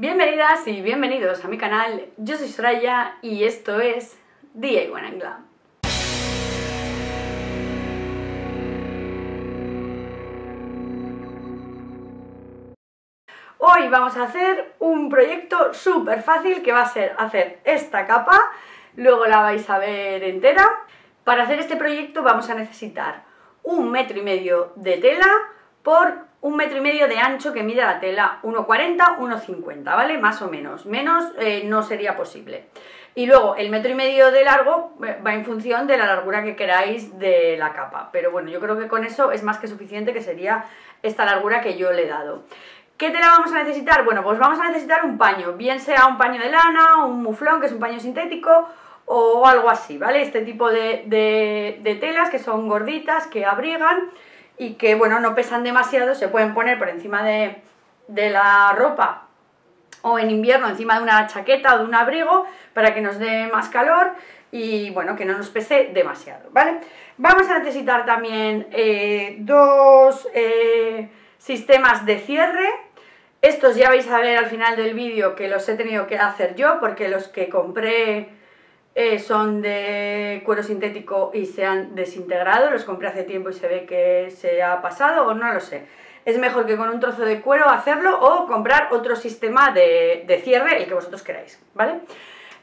Bienvenidas y bienvenidos a mi canal, yo soy Soraya y esto es DIY en Glam. Hoy vamos a hacer un proyecto súper fácil que va a ser hacer esta capa, luego la vais a ver entera. Para hacer este proyecto vamos a necesitar un metro y medio de tela por un metro y medio de ancho que mide la tela, 1,40, 1,50, ¿vale? Más o menos. Menos eh, no sería posible. Y luego el metro y medio de largo eh, va en función de la largura que queráis de la capa. Pero bueno, yo creo que con eso es más que suficiente que sería esta largura que yo le he dado. ¿Qué tela vamos a necesitar? Bueno, pues vamos a necesitar un paño, bien sea un paño de lana, un muflón, que es un paño sintético, o algo así, ¿vale? Este tipo de telas que son gorditas, que abrigan y que, bueno, no pesan demasiado, se pueden poner por encima de, la ropa o en invierno encima de una chaqueta o de un abrigo para que nos dé más calor y bueno, que no nos pese demasiado, ¿vale? Vamos a necesitar también eh, dos eh, sistemas de cierre. Estos ya vais a ver al final del vídeo que los he tenido que hacer yo porque los que compré eh, son de cuero sintético y se han desintegrado, los compré hace tiempo y se ve que se ha pasado o no lo sé. Es mejor que con un trozo de cuero hacerlo o comprar otro sistema de, cierre, el que vosotros queráis, ¿vale?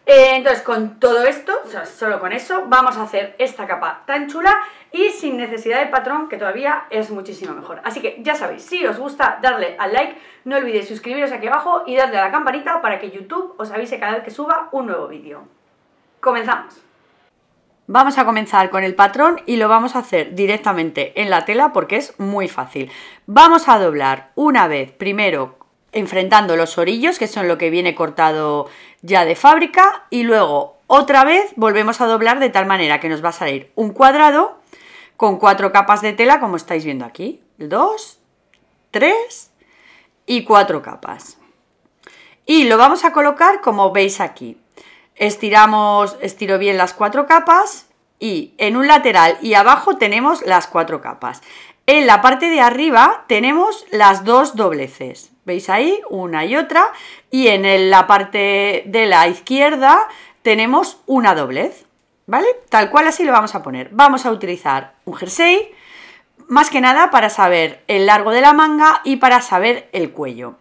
Eh, entonces con todo esto, solo con eso, vamos a hacer esta capa tan chula y sin necesidad de patrón que todavía es muchísimo mejor. Así que ya sabéis, si os gusta darle al like, no olvidéis suscribiros aquí abajo y darle a la campanita para que YouTube os avise cada vez que suba un nuevo vídeo. Comenzamos. Vamos a comenzar con el patrón y lo vamos a hacer directamente en la tela porque es muy fácil. Vamos a doblar una vez primero enfrentando los orillos, que son lo que viene cortado ya de fábrica, y luego otra vez volvemos a doblar de tal manera que nos va a salir un cuadrado con cuatro capas de tela, como estáis viendo aquí, dos, tres y cuatro capas. Y lo vamos a colocar como veis aquí. Estiramos, estiro bien las cuatro capas y en un lateral y abajo tenemos las cuatro capas. En la parte de arriba tenemos las dos dobleces, ¿veis ahí? Una y otra. Y en la parte de la izquierda tenemos una doblez, ¿vale? Tal cual así lo vamos a poner. Vamos a utilizar un jersey, más que nada para saber el largo de la manga y para saber el cuello.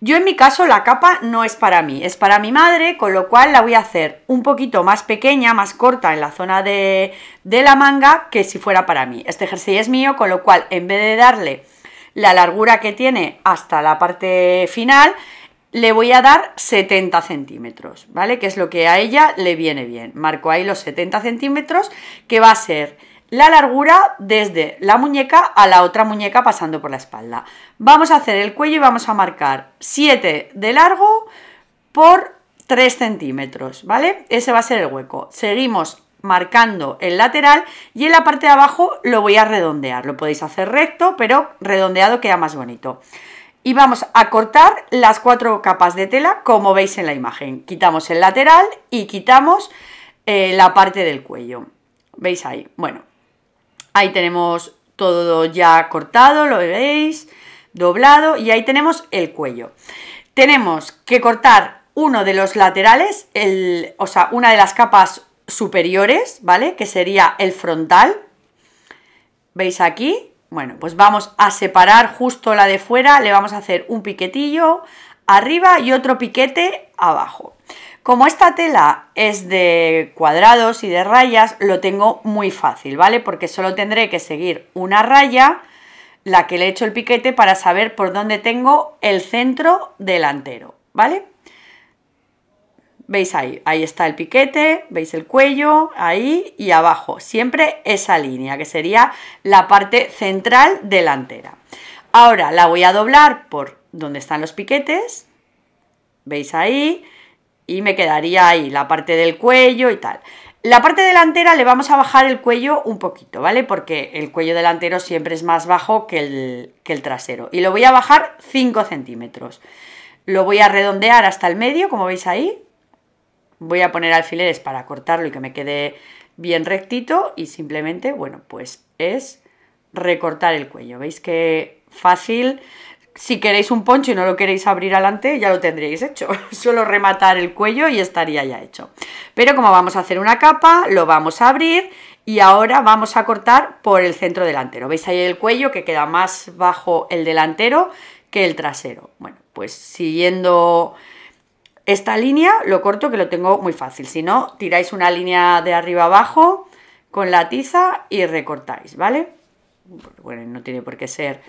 Yo en mi caso la capa no es para mí, es para mi madre, con lo cual la voy a hacer un poquito más pequeña, más corta en la zona de, de la manga que si fuera para mí. Este jersey es mío, con lo cual en vez de darle la largura que tiene hasta la parte final, le voy a dar 70 centímetros, ¿vale? Que es lo que a ella le viene bien. Marco ahí los 70 centímetros, que va a ser la largura desde la muñeca a la otra muñeca pasando por la espalda. Vamos a hacer el cuello y vamos a marcar 7 de largo por 3 centímetros, ¿vale? Ese va a ser el hueco. Seguimos marcando el lateral y en la parte de abajo lo voy a redondear. Lo podéis hacer recto, pero redondeado queda más bonito. Y vamos a cortar las cuatro capas de tela como veis en la imagen. Quitamos el lateral y quitamos eh, la parte del cuello. ¿Veis ahí? Bueno, Ahí tenemos todo ya cortado, lo veis, doblado y ahí tenemos el cuello. Tenemos que cortar uno de los laterales, o sea, una de las capas superiores, ¿vale? Que sería el frontal. ¿Veis aquí? Bueno, pues vamos a separar justo la de fuera, le vamos a hacer un piquetillo arriba y otro piquete abajo. Como esta tela es de cuadrados y de rayas, lo tengo muy fácil, ¿vale? Porque solo tendré que seguir una raya, la que le he hecho el piquete, para saber por dónde tengo el centro delantero, ¿vale? ¿Veis ahí? Ahí está el piquete, veis el cuello, ahí y abajo. Siempre esa línea, que sería la parte central delantera. Ahora la voy a doblar por donde están los piquetes. ¿Veis ahí? y me quedaría ahí la parte del cuello y tal. La parte delantera le vamos a bajar el cuello un poquito, ¿vale? Porque el cuello delantero siempre es más bajo que el, que el trasero. Y lo voy a bajar 5 centímetros. Lo voy a redondear hasta el medio, como veis ahí. Voy a poner alfileres para cortarlo y que me quede bien rectito. Y simplemente, bueno, pues es recortar el cuello. ¿Veis qué fácil? Si queréis un poncho y no lo queréis abrir adelante, ya lo tendríais hecho. Solo rematar el cuello y estaría ya hecho. Pero como vamos a hacer una capa, lo vamos a abrir y ahora vamos a cortar por el centro delantero. ¿Veis ahí el cuello que queda más bajo el delantero que el trasero? Bueno, pues siguiendo esta línea lo corto que lo tengo muy fácil. Si no, tiráis una línea de arriba abajo con la tiza y recortáis, ¿vale? Bueno, no tiene por qué ser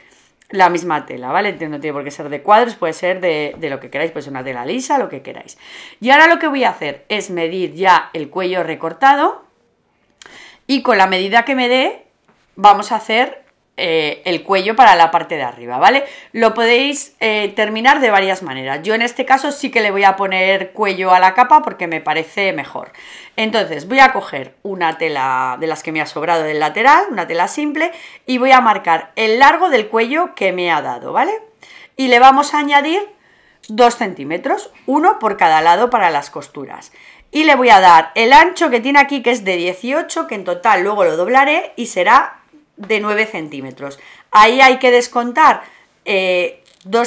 la misma tela, ¿vale? No tiene por qué ser de cuadros, puede ser de, de, lo que queráis, pues ser una tela lisa, lo que queráis. Y ahora lo que voy a hacer es medir ya el cuello recortado y con la medida que me dé vamos a hacer eh, el cuello para la parte de arriba, ¿vale? Lo podéis eh, terminar de varias maneras. Yo en este caso sí que le voy a poner cuello a la capa porque me parece mejor. Entonces voy a coger una tela de las que me ha sobrado del lateral, una tela simple, y voy a marcar el largo del cuello que me ha dado, ¿vale? Y le vamos a añadir 2 centímetros, uno por cada lado para las costuras. Y le voy a dar el ancho que tiene aquí, que es de 18, que en total luego lo doblaré y será de 9 centímetros. Ahí hay que descontar 2 eh,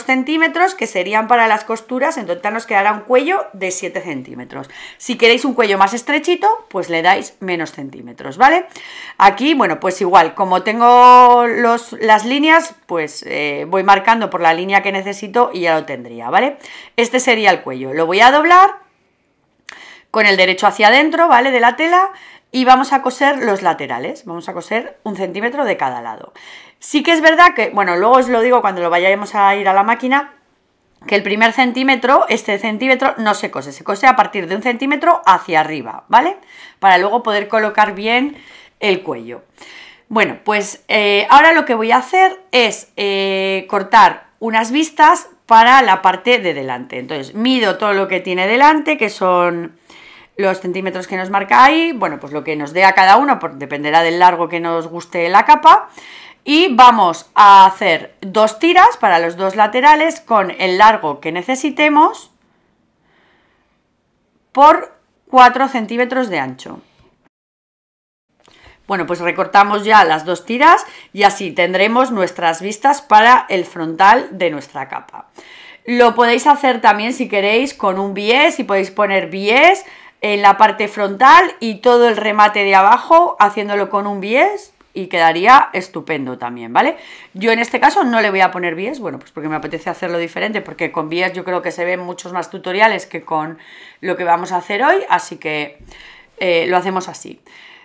centímetros que serían para las costuras, en total nos quedará un cuello de 7 centímetros. Si queréis un cuello más estrechito, pues le dais menos centímetros, ¿vale? Aquí, bueno, pues igual, como tengo los, las líneas, pues eh, voy marcando por la línea que necesito y ya lo tendría, ¿vale? Este sería el cuello, lo voy a doblar con el derecho hacia adentro, ¿vale? De la tela y vamos a coser los laterales, vamos a coser un centímetro de cada lado. Sí que es verdad que, bueno, luego os lo digo cuando lo vayamos a ir a la máquina, que el primer centímetro, este centímetro no se cose, se cose a partir de un centímetro hacia arriba, ¿vale? Para luego poder colocar bien el cuello. Bueno, pues eh, ahora lo que voy a hacer es eh, cortar unas vistas para la parte de delante. Entonces, mido todo lo que tiene delante, que son los centímetros que nos marca ahí, bueno, pues lo que nos dé a cada uno, dependerá del largo que nos guste la capa, y vamos a hacer dos tiras para los dos laterales con el largo que necesitemos por 4 centímetros de ancho. Bueno, pues recortamos ya las dos tiras y así tendremos nuestras vistas para el frontal de nuestra capa. Lo podéis hacer también si queréis con un bies, si podéis poner bies en la parte frontal y todo el remate de abajo haciéndolo con un bies y quedaría estupendo también, ¿vale? Yo en este caso no le voy a poner bies, bueno, pues porque me apetece hacerlo diferente, porque con bies yo creo que se ven muchos más tutoriales que con lo que vamos a hacer hoy, así que eh, lo hacemos así.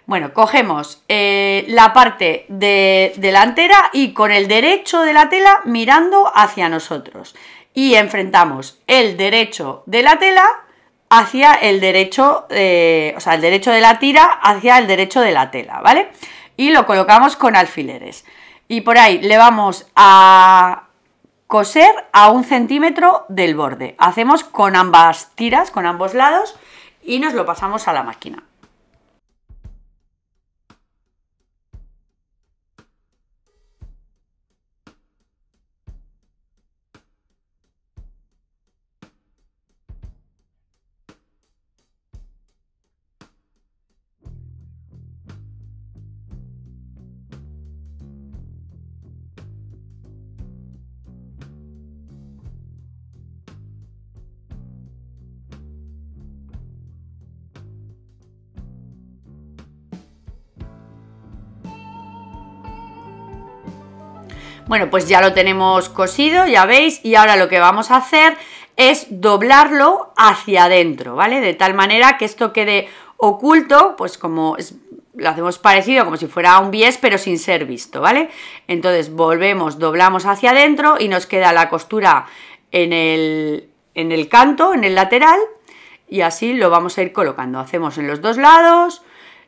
Bueno, cogemos eh, la parte de delantera y con el derecho de la tela mirando hacia nosotros. Y enfrentamos el derecho de la tela hacia el derecho, eh, o sea, el derecho de la tira hacia el derecho de la tela, ¿vale? Y lo colocamos con alfileres. Y por ahí le vamos a coser a un centímetro del borde. Hacemos con ambas tiras, con ambos lados, y nos lo pasamos a la máquina. Bueno, pues ya lo tenemos cosido, ya veis, y ahora lo que vamos a hacer es doblarlo hacia adentro, ¿vale? De tal manera que esto quede oculto, pues como lo hacemos parecido, como si fuera un bies, pero sin ser visto, ¿vale? Entonces volvemos, doblamos hacia adentro y nos queda la costura en el, en el canto, en el lateral, y así lo vamos a ir colocando. Hacemos en los dos lados,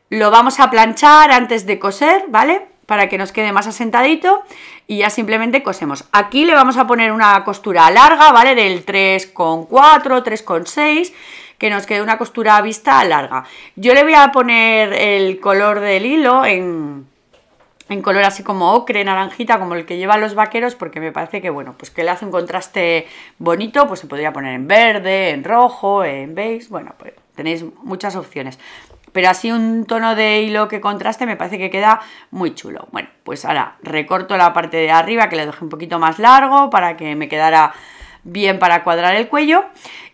lo vamos a planchar antes de coser, ¿vale? para que nos quede más asentadito y ya simplemente cosemos. Aquí le vamos a poner una costura larga, ¿vale? Del 3,4, 3,6 que nos quede una costura a vista larga. Yo le voy a poner el color del hilo en, en color así como ocre, naranjita, como el que llevan los vaqueros, porque me parece que, bueno, pues que le hace un contraste bonito, pues se podría poner en verde, en rojo, en beige, bueno, pues tenéis muchas opciones pero así un tono de hilo que contraste me parece que queda muy chulo. Bueno, pues ahora recorto la parte de arriba que le dejé un poquito más largo para que me quedara bien para cuadrar el cuello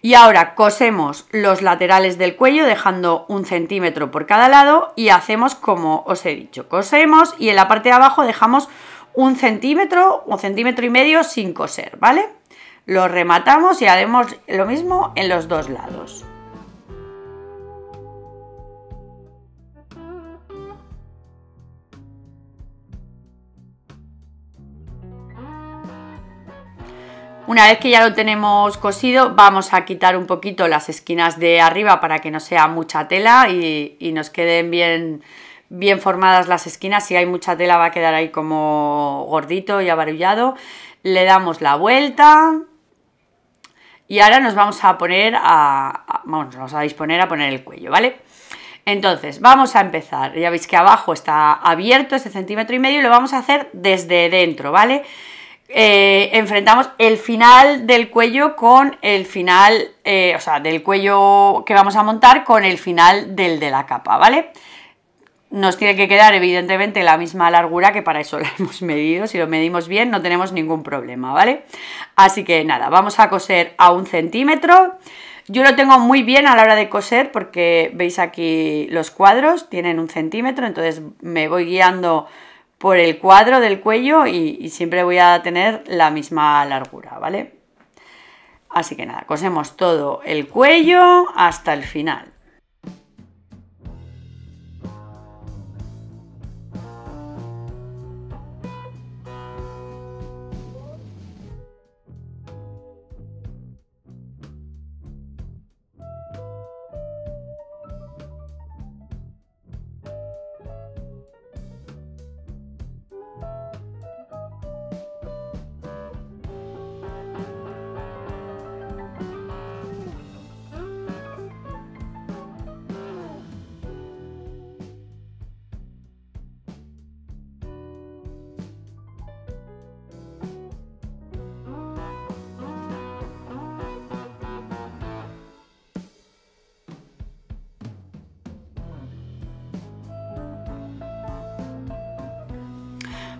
y ahora cosemos los laterales del cuello dejando un centímetro por cada lado y hacemos como os he dicho cosemos y en la parte de abajo dejamos un centímetro o centímetro y medio sin coser vale lo rematamos y haremos lo mismo en los dos lados Una vez que ya lo tenemos cosido, vamos a quitar un poquito las esquinas de arriba para que no sea mucha tela y, nos queden bien, bien formadas las esquinas. Si hay mucha tela va a quedar ahí como gordito y abarullado. Le damos la vuelta y ahora nos vamos a poner a, vamos, nos a disponer a poner el cuello, ¿vale? Entonces, vamos a empezar. Ya veis que abajo está abierto ese centímetro y medio y lo vamos a hacer desde dentro, ¿vale? vale eh, enfrentamos el final del cuello con el final, eh, o sea, del cuello que vamos a montar con el final del de la capa, ¿vale? Nos tiene que quedar evidentemente la misma largura que para eso la hemos medido, si lo medimos bien no tenemos ningún problema, ¿vale? Así que nada, vamos a coser a un centímetro, yo lo tengo muy bien a la hora de coser porque veis aquí los cuadros, tienen un centímetro, entonces me voy guiando por el cuadro del cuello y, y siempre voy a tener la misma largura, ¿vale? Así que nada, cosemos todo el cuello hasta el final.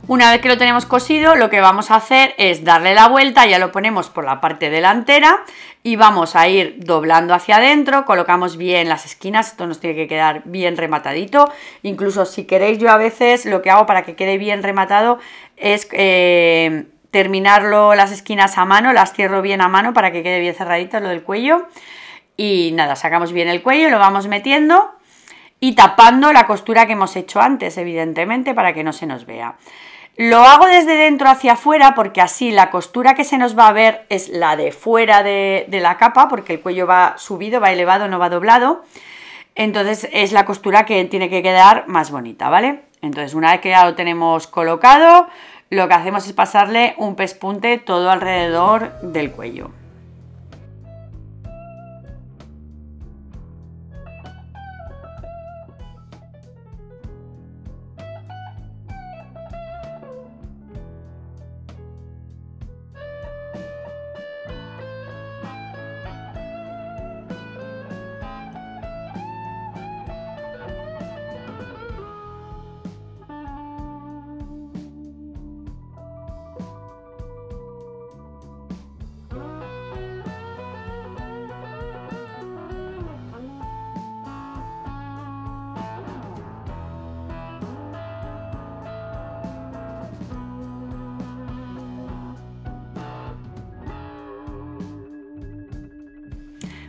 Una vez que lo tenemos cosido, lo que vamos a hacer es darle la vuelta, ya lo ponemos por la parte delantera y vamos a ir doblando hacia adentro, colocamos bien las esquinas, esto nos tiene que quedar bien rematadito, incluso si queréis yo a veces lo que hago para que quede bien rematado es... Eh, terminarlo las esquinas a mano, las cierro bien a mano para que quede bien cerradito lo del cuello y nada, sacamos bien el cuello, lo vamos metiendo y tapando la costura que hemos hecho antes, evidentemente, para que no se nos vea. Lo hago desde dentro hacia afuera porque así la costura que se nos va a ver es la de fuera de, de, la capa porque el cuello va subido, va elevado, no va doblado. Entonces es la costura que tiene que quedar más bonita, ¿vale? Entonces una vez que ya lo tenemos colocado, lo que hacemos es pasarle un pespunte todo alrededor del cuello.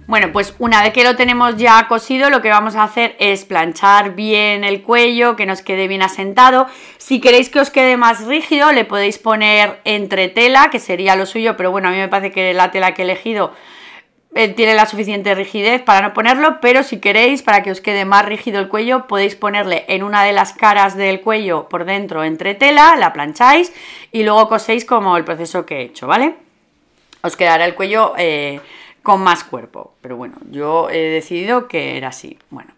Bueno, pues una vez que lo tenemos ya cosido, lo que vamos a hacer es planchar bien el cuello, que nos quede bien asentado. Si queréis que os quede más rígido, le podéis poner entre tela, que sería lo suyo, pero bueno, a mí me parece que la tela que he elegido eh, tiene la suficiente rigidez para no ponerlo, pero si queréis, para que os quede más rígido el cuello, podéis ponerle en una de las caras del cuello por dentro entre tela, la plancháis y luego coséis como el proceso que he hecho, ¿vale? Os quedará el cuello... Eh, con más cuerpo. Pero bueno, yo he decidido que era así. Bueno.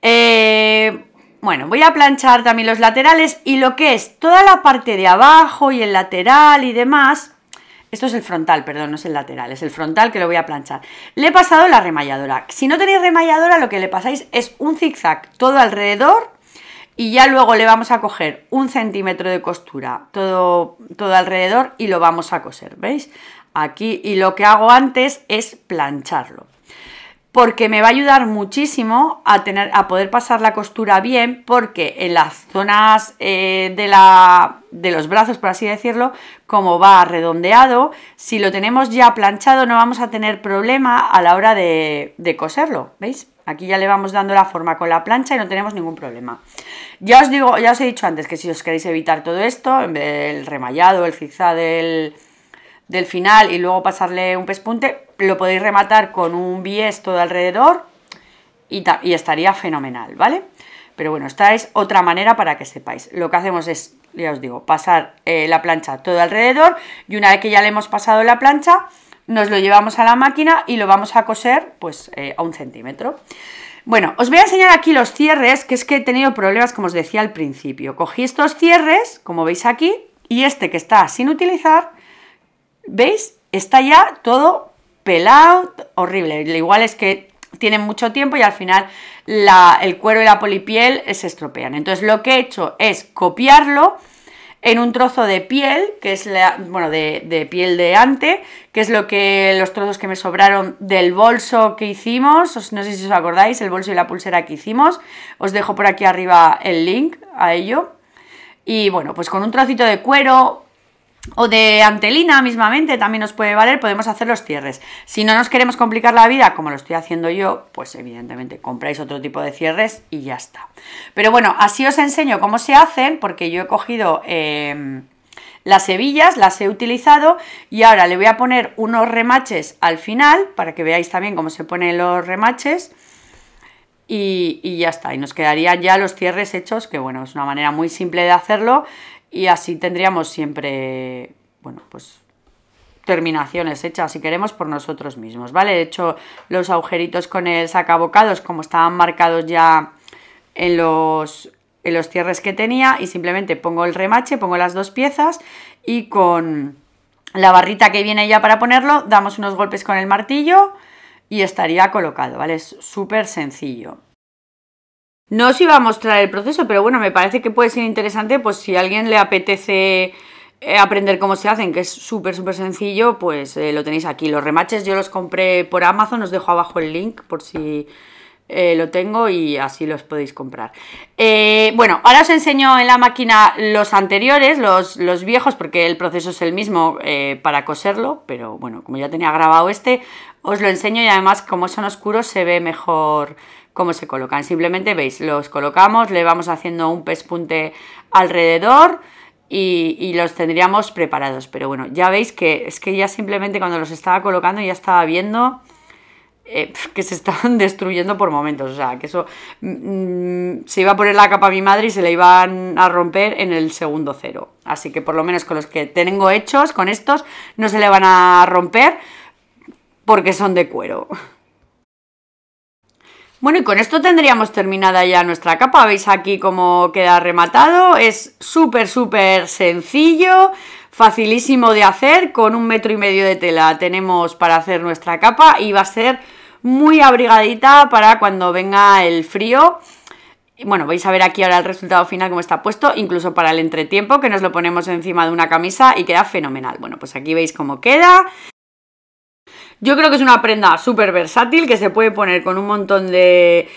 Eh, bueno, voy a planchar también los laterales y lo que es toda la parte de abajo y el lateral y demás. Esto es el frontal, perdón, no es el lateral, es el frontal que lo voy a planchar. Le he pasado la remalladora. Si no tenéis remalladora, lo que le pasáis es un zigzag todo alrededor y ya luego le vamos a coger un centímetro de costura todo, todo alrededor y lo vamos a coser, ¿veis? aquí y lo que hago antes es plancharlo porque me va a ayudar muchísimo a, tener, a poder pasar la costura bien, porque en las zonas eh, de, la, de, los brazos, por así decirlo, como va redondeado, si lo tenemos ya planchado no vamos a tener problema a la hora de, coserlo, ¿veis? Aquí ya le vamos dando la forma con la plancha y no tenemos ningún problema. Ya os digo, ya os he dicho antes que si os queréis evitar todo esto, en vez del remallado, el zigzag, del del final y luego pasarle un pespunte, lo podéis rematar con un bies todo alrededor y, y estaría fenomenal, ¿vale? Pero bueno, esta es otra manera para que sepáis. Lo que hacemos es, ya os digo, pasar eh, la plancha todo alrededor y una vez que ya le hemos pasado la plancha, nos lo llevamos a la máquina y lo vamos a coser pues eh, a un centímetro. Bueno, os voy a enseñar aquí los cierres, que es que he tenido problemas, como os decía al principio. Cogí estos cierres, como veis aquí, y este que está sin utilizar, ¿Veis? Está ya todo pelado, horrible. Igual es que tienen mucho tiempo y al final la, el cuero y la polipiel se estropean. Entonces lo que he hecho es copiarlo en un trozo de piel, que es la, bueno, de, piel de ante, que es lo que los trozos que me sobraron del bolso que hicimos, no sé si os acordáis, el bolso y la pulsera que hicimos, os dejo por aquí arriba el link a ello. Y bueno, pues con un trocito de cuero, o de antelina mismamente también nos puede valer, podemos hacer los cierres. Si no nos queremos complicar la vida, como lo estoy haciendo yo, pues evidentemente compráis otro tipo de cierres y ya está. Pero bueno, así os enseño cómo se hacen, porque yo he cogido em, las hebillas, las he utilizado y ahora le voy a poner unos remaches al final, para que veáis también cómo se ponen los remaches. Y, y, ya está, y nos quedarían ya los cierres hechos, que bueno, es una manera muy simple de hacerlo, y así tendríamos siempre, bueno, pues terminaciones hechas, si queremos, por nosotros mismos, ¿vale? He hecho los agujeritos con el sacabocados como estaban marcados ya en los, en los cierres que tenía y simplemente pongo el remache, pongo las dos piezas y con la barrita que viene ya para ponerlo damos unos golpes con el martillo y estaría colocado, ¿vale? Es súper sencillo. No os iba a mostrar el proceso, pero bueno, me parece que puede ser interesante, pues si a alguien le apetece eh, aprender cómo se hacen, que es súper, súper sencillo, pues eh, lo tenéis aquí. Los remaches yo los compré por Amazon, os dejo abajo el link por si eh, lo tengo y así los podéis comprar. bueno, ahora os enseño en la máquina los anteriores, los, los viejos, porque el proceso es el mismo para coserlo, pero bueno, como ya tenía grabado este, os lo enseño y además como son oscuros se ve mejor cómo se colocan. Simplemente veis, los colocamos, le vamos haciendo un pespunte alrededor y, los tendríamos preparados. Pero bueno, ya veis que es que ya simplemente cuando los estaba colocando ya estaba viendo eh, que se estaban destruyendo por momentos. O sea, que eso mm, mm, se iba a poner la capa a mi madre y se le iban a romper en el segundo cero. Así que por lo menos con los que tengo hechos, con estos, no se le van a romper porque son de cuero. Bueno, y con esto tendríamos terminada ya nuestra capa. Veis aquí cómo queda rematado. Es súper, súper sencillo, facilísimo de hacer. Con un metro y medio de tela tenemos para hacer nuestra capa y va a ser muy abrigadita para cuando venga el frío. bueno, vais a ver aquí ahora el resultado final cómo está puesto, incluso para el entretiempo, que nos lo ponemos encima de una camisa y queda fenomenal. Bueno, pues aquí veis cómo queda. Yo creo que es una prenda súper versátil que se puede poner con un montón de,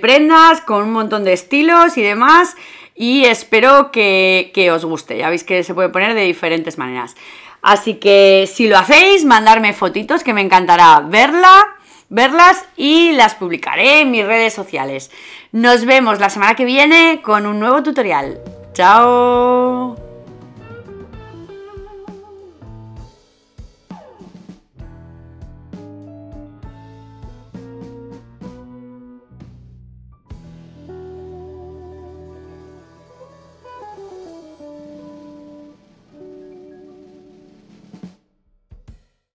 prendas, con un montón de estilos y demás. Y espero que, que os guste. Ya veis que se puede poner de diferentes maneras. Así que si lo hacéis, mandarme fotitos que me encantará verla, verlas y las publicaré en mis redes sociales. Nos vemos la semana que viene con un nuevo tutorial. ¡Chao!